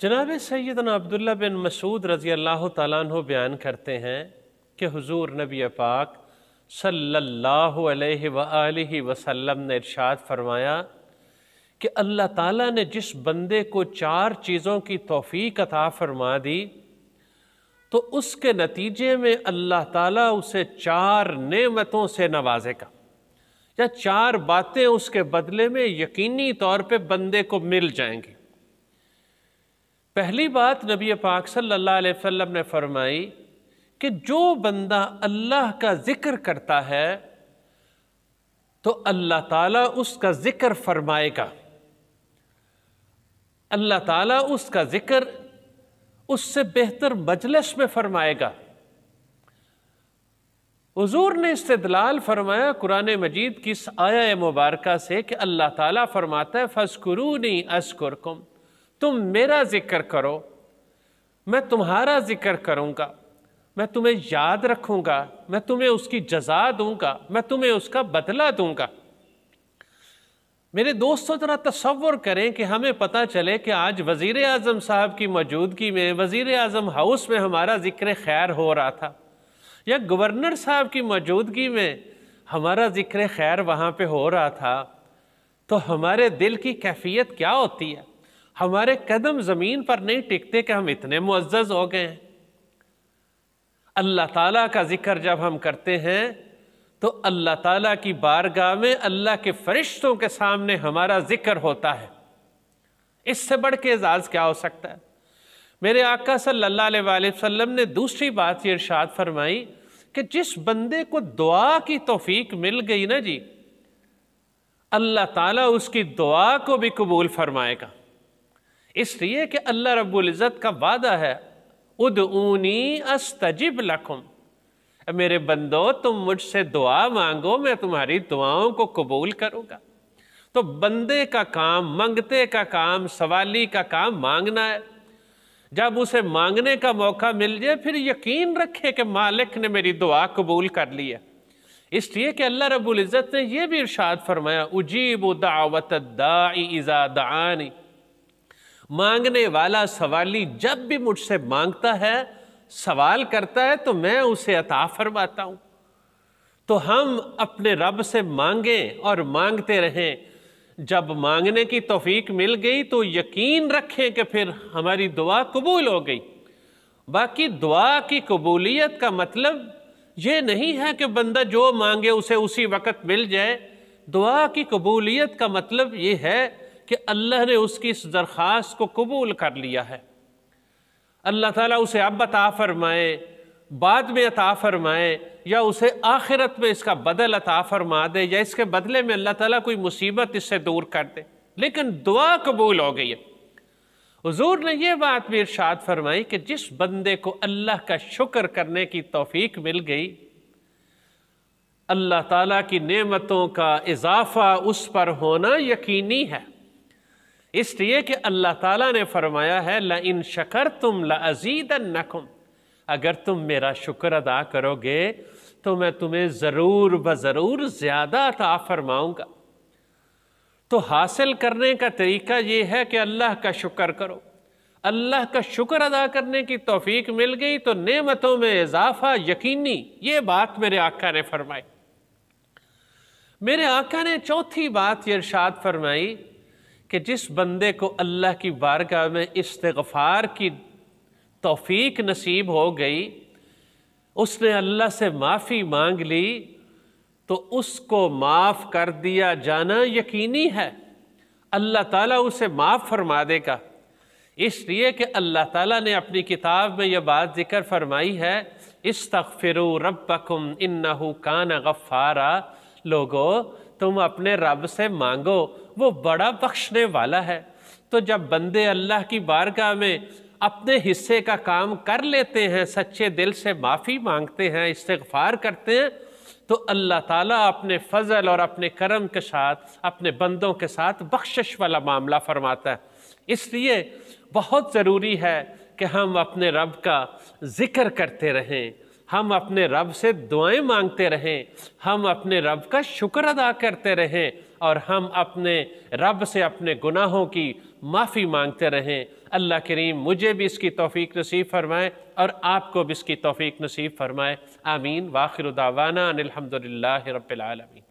जनाब सैदन अब्दुल्ला बिन मसूद रज़ी अल्लाह तु बयान करते हैं कि हुजूर नबी पाक सल्ला वसलम ने इरशाद फरमाया कि अल्लाह ताला ने जिस बंदे को चार चीज़ों की तोफ़ी अता फरमा दी तो उसके नतीजे में अल्लाह ताला उसे चार नेमतों से नवाजेगा या चार बातें उसके बदले में यकीनी तौर पे बंदे को मिल जाएंगी पहली बात नबी पाक सल्लल्लाहु अलैहि वसल्लम ने फरमाई कि जो बंदा अल्लाह का ज़िक्र करता है तो अल्लाह ताला उसका ज़िक्र फरमाएगा अल्लाह ताला उसका ज़िक्र उससे बेहतर मजलस में फरमाएगा हजूर ने इस्तलाल फरमाया कुरान मजीद की इस आया मुबारक से कि अल्लाह ताला फरमाता है फसकुरू नहीं असकुरकुम तुम मेरा जिक्र करो मैं तुम्हारा जिक्र करूँगा मैं तुम्हें याद रखूँगा मैं तुम्हें उसकी जजा दूंगा मैं तुम्हें उसका बदला दूँगा मेरे दोस्तों ज़रा तस्वुर करें कि हमें पता चले कि आज वजीर अजम साहब की मौजूदगी में वज़ी अजम हाउस में हमारा ज़िक्र खैर हो रहा था या गवर्नर साहब की मौजूदगी में हमारा ज़िक्र खैर वहाँ पे हो रहा था तो हमारे दिल की कैफियत क्या होती है हमारे कदम ज़मीन पर नहीं टिकते कि हम इतने मुआज़ हो गए हैं अल्लाह ताला का जिक्र जब हम करते हैं तो अल्लाह ताला की बारगाह में अल्लाह के फरिश्तों के सामने हमारा जिक्र होता है इससे बढ़ के एजाज़ क्या हो सकता है मेरे आका सल्लल्लाहु अलैहि वसल्लम ने दूसरी बात ये इरशाद फरमाई कि जिस बंदे को दुआ की तोफीक मिल गई ना जी अल्लाह ताला उसकी दुआ को भी कबूल फरमाएगा इसलिए कि अल्लाह रब्ज़त का वादा है उद ऊनी अस्तजिब लखुम मेरे बंदो तुम मुझसे दुआ मांगो मैं तुम्हारी दुआओं को कबूल करूँगा तो बंदे का काम मंगते का काम सवाली का काम मांगना है जब उसे मांगने का मौका मिल जाए फिर यकीन रखे कि मालिक ने मेरी दुआ कबूल कर ली है इसलिए कि अल्लाह रबुल्ज़त ने यह भी इर्शाद फरमाया उजीब दावत दाई इज़ा दानी मांगने वाला सवाली जब भी मुझसे मांगता है सवाल करता है तो मैं उसे अता फरमाता हूँ तो हम अपने रब से मांगें और मांगते रहें जब मांगने की तोफीक मिल गई तो यकीन रखें कि फिर हमारी दुआ कबूल हो गई बाकी दुआ की कबूलियत का मतलब ये नहीं है कि बंदा जो मांगे उसे उसी वक्त मिल जाए दुआ की कबूलियत का मतलब ये है कि अल्लाह ने उसकी इस दरख्वास्त को कबूल कर लिया है अल्लाह ताला उसे अब अता फरमाए बाद में अता फरमाए या उसे आखिरत में इसका बदल अता फरमा दे या इसके बदले में अल्लाह ताला कोई मुसीबत इससे दूर कर दे लेकिन दुआ कबूल हो गई है हजूर ने यह बात भी इर्शाद फरमाई कि जिस बंदे को अल्लाह का शुक्र करने की तोफीक मिल गई अल्लाह ताला की नेमतों का इजाफा उस पर होना यकीनी है इसलिए कि अल्लाह ताला ने फरमाया है ल इन शकर तुम लजीद नकुम अगर तुम मेरा शुक्र अदा करोगे तो मैं तुम्हें ज़रूर ब ज़रूर ज़्यादा अता फरमाऊँगा तो हासिल करने का तरीका ये है कि अल्लाह का शुक्र करो अल्लाह का शुक्र अदा करने की तोफ़ीक मिल गई तो नेमतों में इजाफा यकीनी ये बात मेरे आका ने फरमाई मेरे आका ने चौथी बात ये इर्शाद फरमाई कि जिस बंदे को अल्लाह की बारगाह में इस्तगफार की तौफीक नसीब हो गई उसने अल्लाह से माफ़ी मांग ली तो उसको माफ़ कर दिया जाना यकीनी है अल्लाह ताला उसे माफ़ फरमा देगा इसलिए कि अल्लाह ताला ने अपनी किताब में यह बात जिक्र फरमाई है इस तखफ़िर रब इन्ना कान गफ़ारा लोगो तुम अपने रब से मांगो वो बड़ा बख्शने वाला है तो जब बंदे अल्लाह की बारगाह में अपने हिस्से का काम कर लेते हैं सच्चे दिल से माफ़ी मांगते हैं इस्तफार करते हैं तो अल्लाह ताला अपने फजल और अपने करम के साथ अपने बंदों के साथ बख्शिश वाला मामला फरमाता है इसलिए बहुत ज़रूरी है कि हम अपने रब का ज़िक्र करते रहें हम अपने रब से दुआएं मांगते रहें हम अपने रब का शुक्र अदा करते रहें और हम अपने रब से अपने गुनाहों की माफ़ी मांगते रहें अल्लाह करीम मुझे भी इसकी तौफीक नसीब फरमाए और आपको भी इसकी तौफीक नसीब फरमाए आमीन वाखिर दावाना अनिलहमदिल्ला रबालमीन